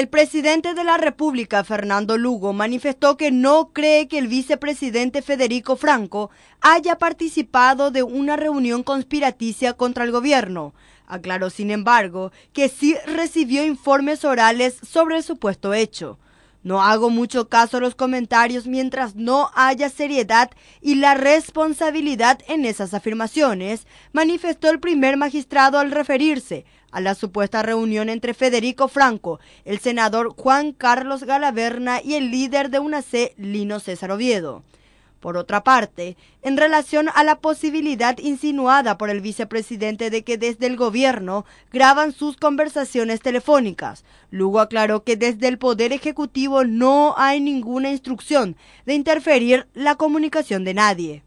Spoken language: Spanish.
El presidente de la República, Fernando Lugo, manifestó que no cree que el vicepresidente Federico Franco haya participado de una reunión conspiraticia contra el gobierno. Aclaró, sin embargo, que sí recibió informes orales sobre el supuesto hecho. No hago mucho caso a los comentarios mientras no haya seriedad y la responsabilidad en esas afirmaciones, manifestó el primer magistrado al referirse a la supuesta reunión entre Federico Franco, el senador Juan Carlos Galaverna y el líder de C, Lino César Oviedo. Por otra parte, en relación a la posibilidad insinuada por el vicepresidente de que desde el gobierno graban sus conversaciones telefónicas, Lugo aclaró que desde el Poder Ejecutivo no hay ninguna instrucción de interferir la comunicación de nadie.